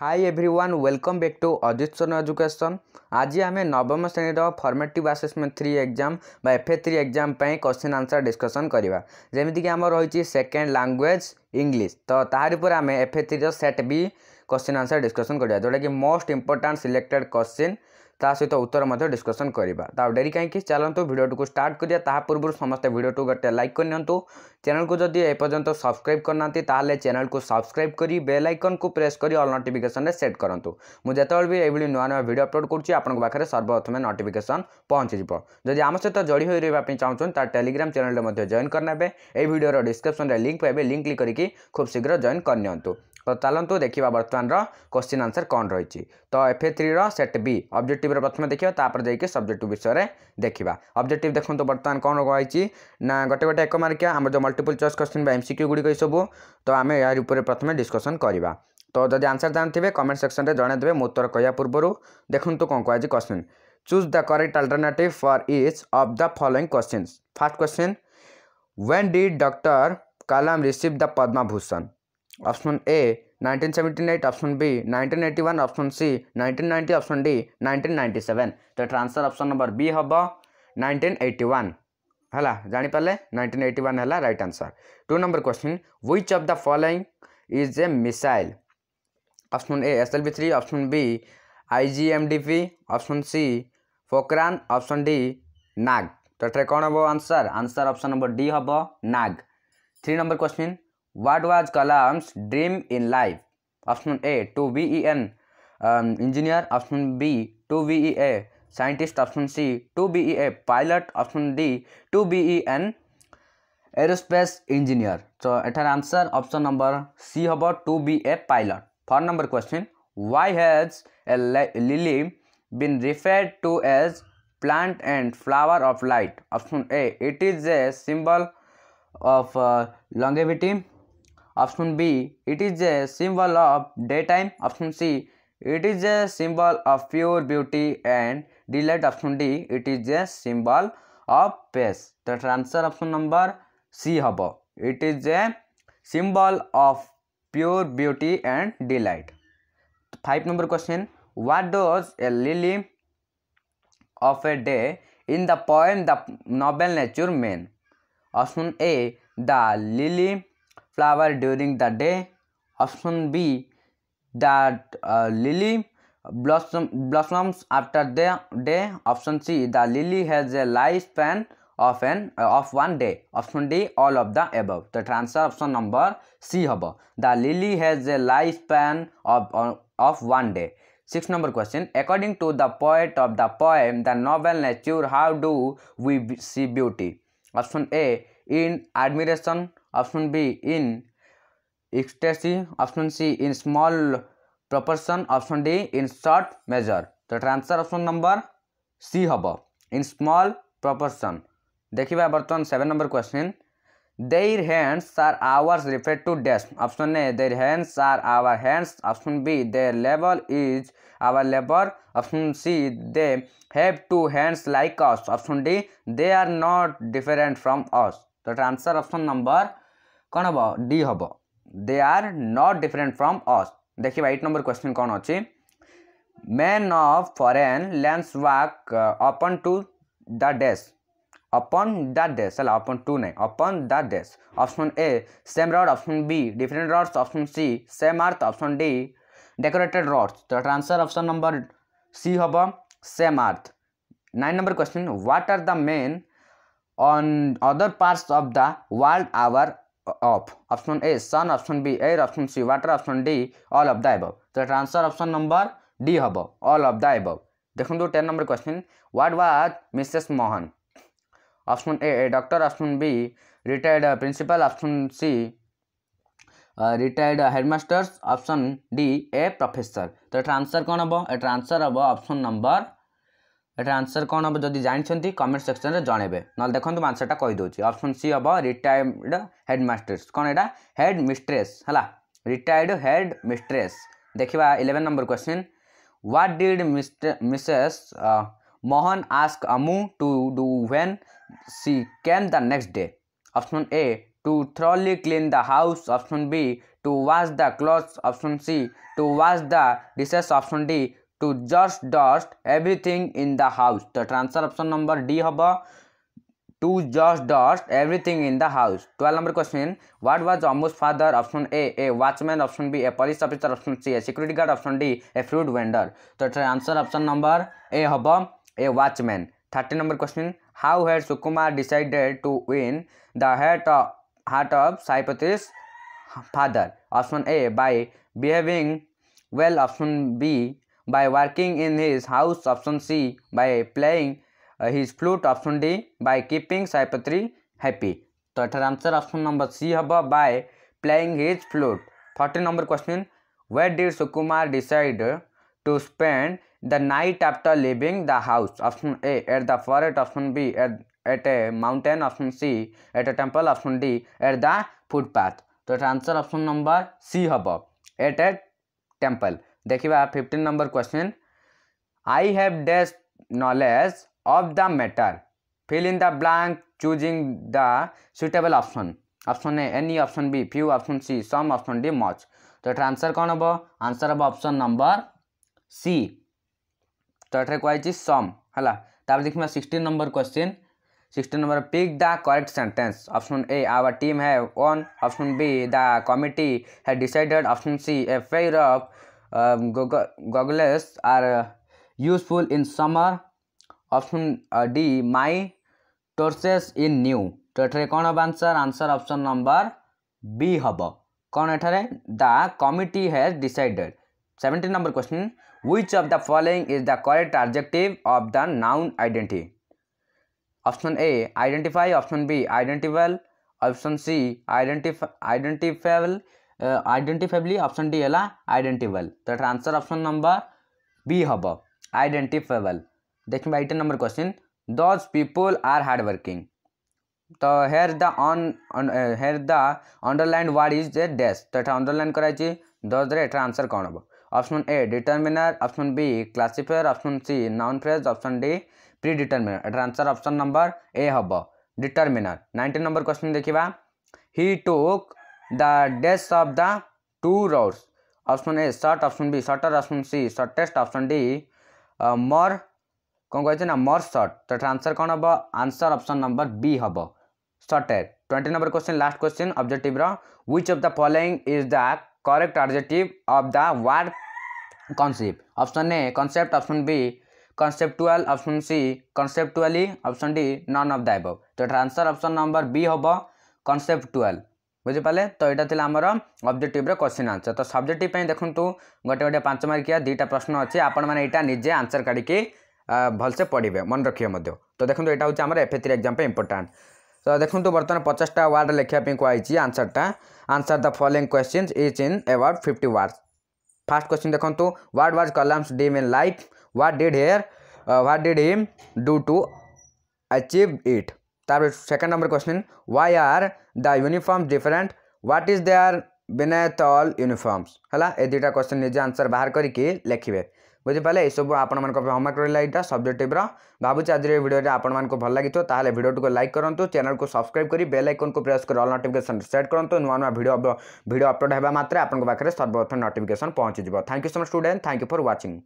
High everyone welcome back to Ajit Sona education ଆଜି ଆମେ ନବମ ଶ୍ରେଣୀର ଫର୍ମେଟିଭ୍ ଆସେସମେଣ୍ଟ ଥ୍ରୀ ଏକ୍ଜାମ୍ ବା ଏଫ୍ ଏ ଥ୍ରୀ ଏକ୍ଜାମ୍ ପାଇଁ କ୍ୱେଶ୍ଚିନ୍ ଆନ୍ସର୍ ଡିସ୍କସନ୍ କରିବା ଯେମିତିକି ଆମର ରହିଛି ସେକେଣ୍ଡ ଲାଙ୍ଗୁଏଜ୍ ଇଂଲିଶ ତ ତାହାରି ଉପରେ ଆମେ ଏଫ୍ ଏ ଥ୍ରୀର set B question answer discussion କରିବା ଯେଉଁଟାକି ମୋଷ୍ଟ ଇମ୍ପୋର୍ଟାଣ୍ଟ ସିଲେକ୍ଟେଡ଼୍ କ୍ୱେଶ୍ଚିନ୍ ତା ସହିତ ଉତ୍ତର ମଧ୍ୟ ଡିସ୍କସନ୍ କରିବା ତ ଆଉ ଡେରି କାହିଁକି ଚାଲନ୍ତୁ ଭିଡ଼ିଓଟିକୁ ଷ୍ଟାର୍ଟ କରିବା ତାହା ପୂର୍ବରୁ ସମସ୍ତେ ଭିଡ଼ିଓଟିକୁ ଗୋଟେ ଲାଇକ୍ କରିନିଅନ୍ତୁ ଚ୍ୟାନେଲକୁ ଯଦି ଏପର୍ଯ୍ୟନ୍ତ ସବସ୍କ୍ରାଇବ୍ କରିନାହାନ୍ତି ତାହେଲେ ଚ୍ୟାନେଲକୁ ସବସ୍କ୍ରାଇବ୍ କରି ବେଲ୍ ଆଇକନ୍କୁ ପ୍ରେସ୍ କରି ଅଲ୍ ନୋଟିଫିକେସନ୍ରେ ସେଟ୍ କରନ୍ତୁ ମୁଁ ଯେତେବେଳେ ବି ଏଭଳି ନୂଆ ନୂଆ ଭିଡ଼ିଓ ଅପଲୋଡ଼ କରୁଛି ଆପଣଙ୍କ ପାଖରେ ସର୍ବପ୍ରଥମେ ନୋଟିଫିକେସନ୍ ପହଞ୍ଚିଯିବ ଯଦି ଆମ ସହିତ ଯୋଡ଼ି ହୋଇ ରହିବା ପାଇଁ ଚାହୁଁଛନ୍ତି ତା ଟେଲିଗ୍ରାମ ଚ୍ୟାନେଲରେ ମଧ୍ୟ ଜଏନ୍ କରିନେବେ ଏହି ଭିଡ଼ିଓର ଡିସ୍କ୍ରିପ୍ସନ୍ରେ ଲିଙ୍କ୍ ପାଇବେ ଲିଙ୍କ୍ କ୍ଲିକ୍ କରିକି ଖୁବ୍ ଶୀଘ୍ର ଜଏନ୍ କରିନିଅନ୍ତୁ तो चलतु देखा बर्तमान रोश्चिन् आंसर कौन रही तो एफ ए थ्री रेट बी अब्जेक्ट प्रथम देखा तापर जाइए सब्जेक्ट विषय में देखा अब्जेक्ट देखो बर्तमान कौन रही ना गोटे गोटे एक मार्किया आम जो multiple choice question M C Q गुड़िक सबू तो आम यार प्रथम डिस्कसन करवा तो जदि आंसर जानते हैं कमेंट सेक्शन में जनदे मोत्तर कह पूर्व देखूँ कौन कह question choose the correct alternative for each of the following question first question when did doctor Kalam receive the Padma Bhushan option A नाइट option B 1981 option C ninety option D ninety seven तो answer option number B हम eighty 1981 है जापारे eighty 1981 है right answer two number question which of the following is a missile option A S L V three option B I M IGMDP option C Pokhran option D Nag तो कौन हम answer answer option number D हम Nag three number question What was Kalam's dream in life? Option A to be an um, engineer, option B to be a scientist, option C to be a pilot, option D to be an aerospace engineer. So, at answer, option number C about to be a pilot. For number question, why has a lily been referred to as plant and flower of light? Option A, it is a symbol of uh, longevity. Option B, it is a symbol of daytime. Option C, it is a symbol of pure beauty and delight. Option D, it is a symbol of peace. That answer option number C hobo. It is a symbol of pure beauty and delight. Five number question. What does a lily of a day in the poem The Noble Nature mean? Option A, the lily flower during the day option b that uh, lily blossom blossoms after the day option c the lily has a lifespan of an uh, of one day option d all of the above the answer option number c hobo the lily has a lifespan of uh, of one day six number question according to the poet of the poem the novel nature how do we see beauty option a in admiration option b in ecstasy option c in small proportion option d in short measure the transfer option number c hobo in small proportion dekhiba barton 7 number question their hands are ours referred to death. option a their hands are our hands option b their level is our level. option c they have two hands like us option d they are not different from us the answer option number कौन हम D हम they are not different from us देख eight number question कौन अच्छी men of foreign lands walk upon to the dash upon the dash है upon to नहीं upon the dash option A same rod option B different rods option C same earth option D decorated rods तो ट्रांसफर option number C हम same earth nine number question what are the men on other parts of the world our of option A sun option B air option c water option d all of the above so the answer option number d hobo all of the above देखो ten number question what was Mrs Mohan option A doctor option B retired principal option C retired headmasters option D a professor तो यार answer uh, uh, uh, कौन हम यार answer हम option number यार answer कौन हम जब जानते कमेंट सेक्शन में जन ना देखो आंसरटा कहीदे अप्सन सी हम रिटायर्ड हेडमास्टर्स कौन एटा हेड मिस्ट्रेस है रिटायर्ड हेड मिस्ट्रेस देखा eleven number question what did Mrs Mohan ask Ammu to do when she came the next day option A to thoroughly clean the house option B to wash the cloth option C to wash the dishes option D to just dust everything in the house the answer option number d hoba to just dust everything in the house 12 number question what was Ammu's father option a a watchman option b a police officer option c a security guard option d a fruit vendor so the answer option number a hoba a watchman 13 number question how had Sukumar decided to win the heart of heart of Saipati's father option a by behaving well option b by working in his house option C by playing uh, his flute option D by keeping Saipatri happy तो so, एठार answer option number C हम by playing his flute thirty number question where did Sukumar decide to spend the night after leaving the house option A at the forest option B at at a mountain option C at a temple option D at the footpath तो एठार answer option number C हम at a temple देखिए fifteen number question I have dash knowledge of the matter fill in the blank choosing the suitable option option A any option B few option C some option D much तो ये answer कौन हम answer हम option number सी तो ये कह some है देखा sixteen number question sixteen number pick the correct sentence option A our team have won option B the committee have decided option C a pair of Um, goggles are uh, useful in summer option uh, d my torches in new तो एठारे कौन हम answer answer option number B हम कौन एठारे the committee has decided seventeen number question which of the following is the correct adjective of the noun identity option A identify option B identifiable option C आइडेंटिफ identifiable identifiably option D है आइडेंटिबल तो answer option number B हम identifiable देखिए eight number question those people are hard working तो here the on here the underline ward is the dash तो यहाँ underline कराई दस एटार आंसर कौन हम option A determiner option B classifier option C noun phrase option D predeterminer एटार answer option number A हम डिटरमिनर नाइंटीन नंबर क्वेश्चन देखा he took the dash of the two roads option A short option B shorter option C shortest option D more कौन कहते ना मर shirt तो answer कौन हम आंसर ऑप्शन नंबर बी हम shorter twenty number question last question objective which of the following is the correct adjective of the word concept option A concept option B conceptual option C conceptually option D none of the above तो answer option number B हम conceptual बुझिपाले तो यहाँ थी आम objective question answer तो subject पर देखो गोटे गोटे पांच या दुईटा प्रश्न अच्छे आपटा निजे आंसर काढ़ी भलसे पढ़े मन रखिए तो देखो यहाँ हूँ आम F A three exam important तो देखो बर्तमान पचासटा वार्ड लिखापी कहुई आंसरटा answer the following question is in about fifty word first question देखो what was Kalam's dream in life what did here what did him do to achieve it तर second number question why are the uniforms different what is there विनायत all uniforms है दुटा question निजे answer बाहर करके लिखे बुझीपाले युव आप होमवर्क रहा है यहाँ सब्जेक्ट टाइप्र आज भिडियो आपको भल लगे तेल भिडियो को लाइक करूँ चैनल को सब्सक्राइब कर बेल आइकन को प्रेस कर अल नोटिकेसन सेट करूँ नुआ नुआ भिड भिड अपलोड होगा मात्र आपके सर्वप्रथम नोटिकेसन पहुंची जाव thank you so much student thank you for watching